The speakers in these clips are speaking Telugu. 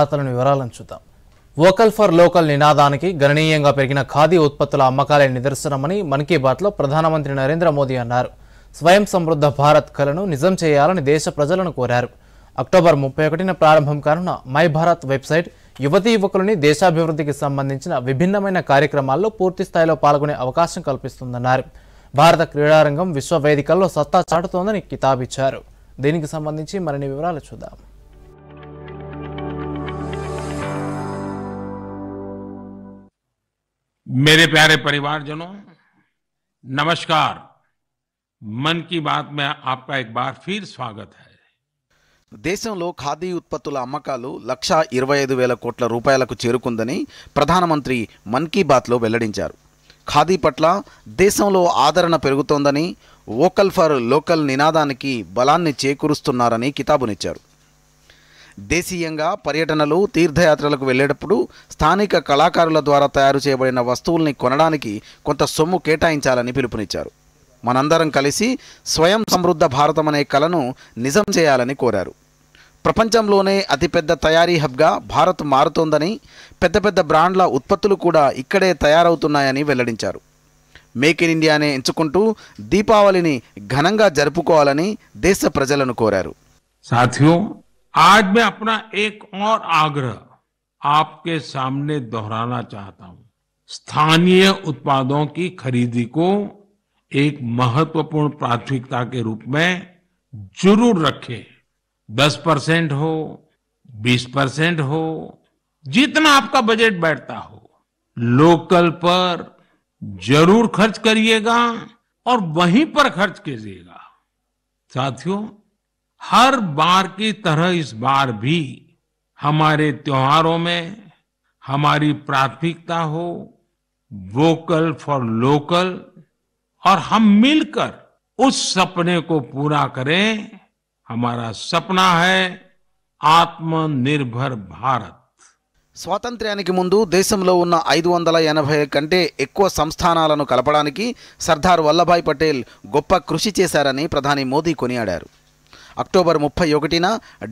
వార్తలను వివరాలను చూద్దాం వోకల్ ఫర్ లోకల్ నినాదానికి గణనీయంగా పెరిగిన ఖాదీ ఉత్పత్తుల అమ్మకాలే నిదర్శనమని మన్ కీ బాత్లో ప్రధానమంత్రి నరేంద్ర మోదీ అన్నారు స్వయం సమృద్ధ భారత్ కలను నిజం చేయాలని దేశ ప్రజలను కోరారు అక్టోబర్ ముప్పై ఒకటిన ప్రారంభం కానున్న మై భారత్ వెబ్సైట్ యువతీ యువకులని దేశాభివృద్ధికి సంబంధించిన విభిన్నమైన కార్యక్రమాల్లో పూర్తి స్థాయిలో పాల్గొనే అవకాశం కల్పిస్తుందన్నారు భారత క్రీడారంగం విశ్వవేదికల్లో సత్తా చాటుతోందని కితాబిచ్చారు దీనికి సంబంధించి మరిన్ని వివరాలు చూద్దాం मेरे प्यारे परिवारजनों नमस्कार मन की बात में आपका एक बार फिर स्वागत है దేశంలో ఖాదీ ఉత్పత్తుల అమ్మకాలు లక్ష ఇరవై ఐదు వేల కోట్ల రూపాయలకు చేరుకుందని ప్రధానమంత్రి మన్ కీ బాత్లో వెల్లడించారు ఖాదీ పట్ల దేశంలో ఆదరణ పెరుగుతోందని వోకల్ ఫర్ లోకల్ నినాదానికి బలాన్ని చేకూరుస్తున్నారని కితాబునిచ్చారు దేశీయంగా పర్యటనలు తీర్థయాత్రలకు వెళ్ళేటప్పుడు స్థానిక కళాకారుల ద్వారా తయారు చేయబడిన వస్తువుల్ని కొనడానికి కొంత సొమ్ము కేటాయించాలని పిలుపునిచ్చారు మనందరం కలిసి స్వయం సమృద్ధ భారతం అనే కలను నిజం చేయాలని కోరారు ప్రపంచంలోనే అతిపెద్ద తయారీ హబ్గా భారత్ మారుతోందని పెద్ద పెద్ద బ్రాండ్ల ఉత్పత్తులు కూడా ఇక్కడే తయారవుతున్నాయని వెల్లడించారు మేక్ ఇన్ ఇండియానే ఎంచుకుంటూ దీపావళిని ఘనంగా జరుపుకోవాలని దేశ ప్రజలను కోరారు సాథ్యం आज मैं अपना एक और आग्रह आपके सामने दोहराना चाहता हूं स्थानीय उत्पादों की खरीदी को एक महत्वपूर्ण प्राथमिकता के रूप में जरूर रखें दस परसेंट हो बीस परसेंट हो जितना आपका बजट बैठता हो लोकल पर जरूर खर्च करिएगा और वहीं पर खर्च कीजिएगा साथियों हर बार की तरह इस बार भी हमारे त्योहारों में हमारी प्राथमिकता हो वोकल फॉर लोकल और हम मिलकर उस सपने को पूरा करें हमारा सपना है आत्मनिर्भर भारत स्वातंत्र मुझे देश में ఐదు వందల ఎనభై కంటే ఎక్కువ సంస్థానాలను కలపడానికి సర్దార్ వల్లభాయ్ పటేల్ గొప్ప కృషి చేశారని ప్రధాని మోదీ కొనియాడారు అక్టోబర్ ముప్పై ఒకటిన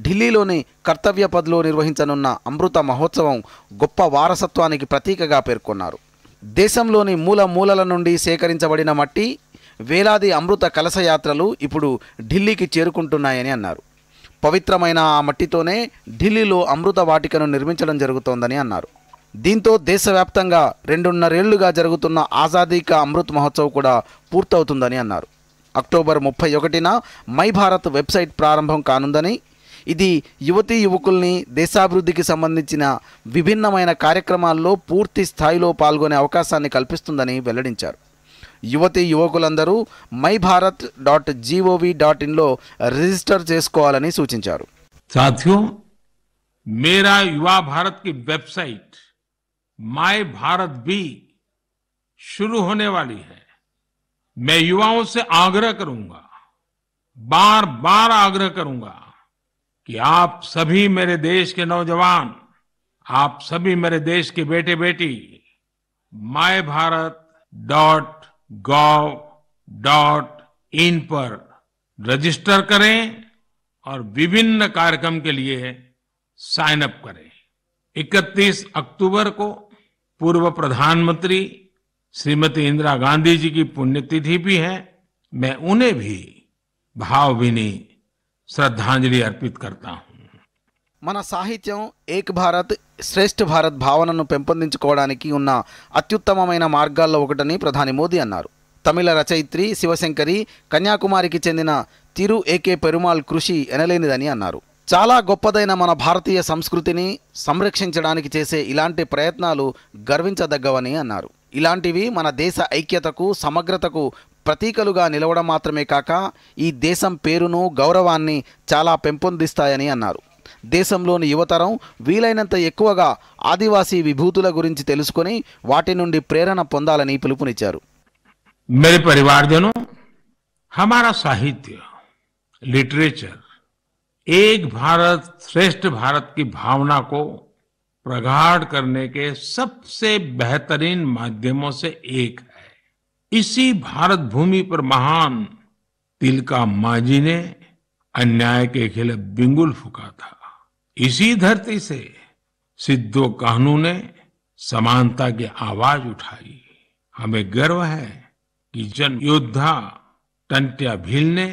ఢిల్లీలోని కర్తవ్య పదిలో నిర్వహించనున్న అమృత మహోత్సవం గొప్ప వారసత్వానికి ప్రతీకగా పేర్కొన్నారు దేశంలోని మూల మూలల నుండి సేకరించబడిన మట్టి వేలాది అమృత కలశయాత్రలు ఇప్పుడు ఢిల్లీకి చేరుకుంటున్నాయని అన్నారు పవిత్రమైన ఆ మట్టితోనే ఢిల్లీలో అమృత వాటికను నిర్మించడం జరుగుతోందని అన్నారు దీంతో దేశవ్యాప్తంగా రెండున్నరేళ్లుగా జరుగుతున్న ఆజాదీ కా అమృత్ మహోత్సవ్ కూడా పూర్తవుతుందని అన్నారు అక్టోబర్ ముప్పై ఒకటిన మై భారత్ వెబ్సైట్ ప్రారంభం కానుందని ఇది యువతీ యువకుల్ని దేశాభివృద్ధికి సంబంధించిన విభిన్నమైన కార్యక్రమాల్లో పూర్తి స్థాయిలో పాల్గొనే అవకాశాన్ని కల్పిస్తుందని వెల్లడించారు యువతి యువకులందరూ my Bharat dot G O V dot ఇన్లో రిజిస్టర్ చేసుకోవాలని సూచించారు మేరా యువా భారత్ కి వెబ్సైట్ మై భారత్ బి శురు హోనే वाली मैं युवाओं से आग्रह करूंगा बार बार आग्रह करूंगा कि आप सभी मेरे देश के नौजवान आप सभी मेरे देश के बेटे बेटी my Bharat dot gov dot in पर रजिस्टर करें और विभिन्न कार्यक्रम के लिए साइन अप करें 31 अक्टूबर को पूर्व प्रधानमंत्री శ్రీమతి ఇందిరా గాంధీజీకి जी की पुण्यतिथि भी है मैं उन्हें భావవిని శ్రద్ధాంజలి అర్పిత్ కర్తా మన సాహిత్యం ఏక్ భారత్ శ్రేష్ఠ భారత్ భావనను పెంపొందించుకోవడానికి ఉన్న అత్యుత్తమమైన మార్గాల్లో ఒకటని ప్రధాని మోదీ అన్నారు తమిళ రచయిత్రి శివశంకరి కన్యాకుమారికి చెందిన తిరు ఏకే పెరుమాల్ కృషి ఎనలేనిదని అన్నారు చాలా గొప్పదైన మన భారతీయ సంస్కృతిని సంరక్షించడానికి చేసే ఇలాంటి ప్రయత్నాలు గర్వించదగ్గవని అన్నారు ఇలాంటివి మన దేశ ఐక్యతకు సమగ్రతకు ప్రతీకలుగా నిలవడం మాత్రమే కాక ఈ దేశం పేరును గౌరవాన్ని చాలా పెంపొందిస్తాయని అన్నారు దేశంలోని యువతరం వీలైనంత ఎక్కువగా ఆదివాసీ విభూతుల గురించి తెలుసుకొని వాటి నుండి ప్రేరణ పొందాలని పిలుపునిచ్చారు లిటరేచర్ ఏక్ భారత్ శ్రేష్ఠ భారత్ కి भारत श्रेष्ठ प्रगाढ़ करने के सबसे बेहतरीन माध्यमों से एक है इसी भारत भूमि पर महान तिलका मांझी ने अन्याय के खिलाफ बिंगुल फूका था इसी धरती से सिद्धो कानू ने समानता की आवाज उठाई हमें गर्व है कि जन योद्धा टंटिया भील ने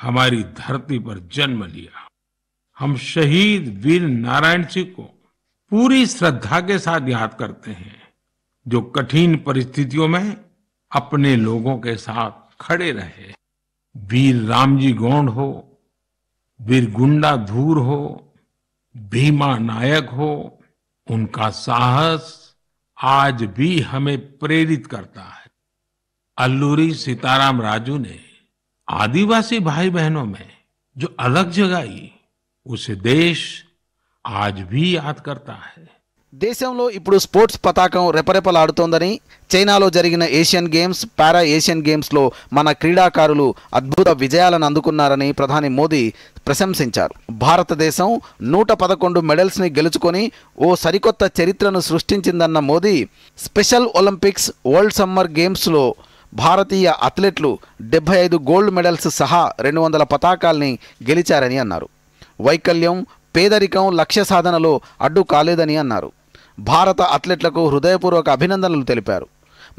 हमारी धरती पर जन्म लिया हम शहीद वीर नारायण सिंह को पूरी श्रद्धा के साथ याद करते हैं जो कठिन परिस्थितियों में अपने लोगों के साथ खड़े रहे वीर रामजी गौंड हो वीर गुंडा धूर हो भीमा नायक हो उनका साहस आज भी हमें प्रेरित करता है अल्लूरी सीताराम राजू ने आदिवासी भाई बहनों में जो अलग जगाई उसे देश దేశంలో ఇప్పుడు స్పోర్ట్స్ పతాకం రెపరెపలాడుతోందని చైనాలో జరిగిన ఏషియన్ గేమ్స్ పారా ఏషియన్ గేమ్స్లో మన క్రీడాకారులు అద్భుత విజయాలను అందుకున్నారని ప్రధాని మోదీ ప్రశంసించారు భారతదేశం నూట పదకొండు మెడల్స్ని గెలుచుకొని ఓ సరికొత్త చరిత్రను సృష్టించిందన్న Modi Special Olympics World Summer గేమ్స్లో భారతీయ అథ్లెట్లు డెబ్బై ఐదు గోల్డ్ మెడల్స్ సహా రెండు వందల పతాకాల్ని గెలిచారని అన్నారు వైకల్యం పేదరికం లక్ష్య సాధనలో అడ్డు కాలేదని అన్నారు భారత అథ్లెట్లకు హృదయపూర్వక అభినందనలు తెలిపారు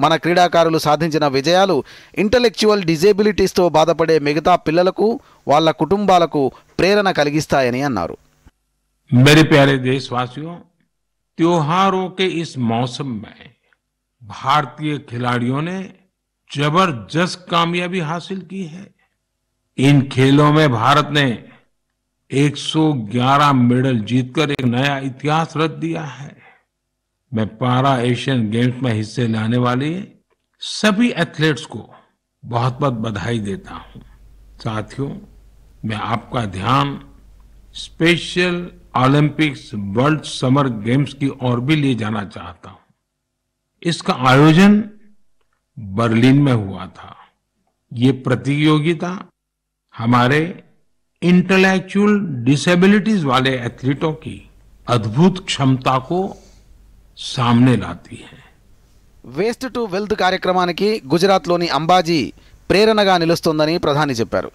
మన క్రీడాకారులు సాధించిన విజయాలు ఇంటలెక్చువల్ డిజేబిలిటీస్తో బాధపడే మిగతా పిల్లలకు వాళ్ళ కుటుంబాలకు ప్రేరణ కలిగిస్తాయని అన్నారు मेरे प्यारे देशवासियों त्योहारों के इस मौसम में भारतीय खिलाड़ियों ने 111 मेडल जीतकर एक नया इतिहास रच दिया है मैं पारा एशियन गेम्स में हिस्से लाने वाले सभी एथलीट्स को बहुत बहुत बधाई देता हूं साथियों मैं आपका ध्यान Special Olympics World Summer Games की ओर भी ले जाना चाहता हूं इसका आयोजन बर्लिन में हुआ था ये प्रतियोगिता हमारे इंटेलेक्चुअल डिसेबिलिटीज वाले एथलीटों की अद्भुत क्षमता को సామ్నే లాతి వేస్ట్ టు వెల్త్ కార్యక్రమానికి గుజరాత్లోని అంబాజీ ప్రేరణగా నిలుస్తోందని ప్రధాని చెప్పారు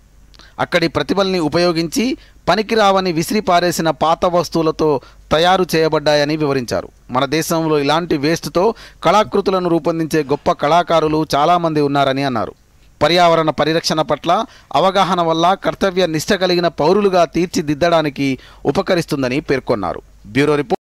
అక్కడి ప్రతిభల్ని ఉపయోగించి పనికిరావని విసిరిపారేసిన పాత వస్తువులతో తయారు చేయబడ్డాయని వివరించారు మన దేశంలో ఇలాంటి వేస్ట్తో కళాకృతులను రూపొందించే గొప్ప కళాకారులు చాలామంది ఉన్నారని అన్నారు పర్యావరణ పరిరక్షణ పట్ల అవగాహన వల్ల కర్తవ్య నిష్ట కలిగిన పౌరులుగా తీర్చిదిద్దడానికి ఉపకరిస్తుందని పేర్కొన్నారు బ్యూరో రిపోర్ట్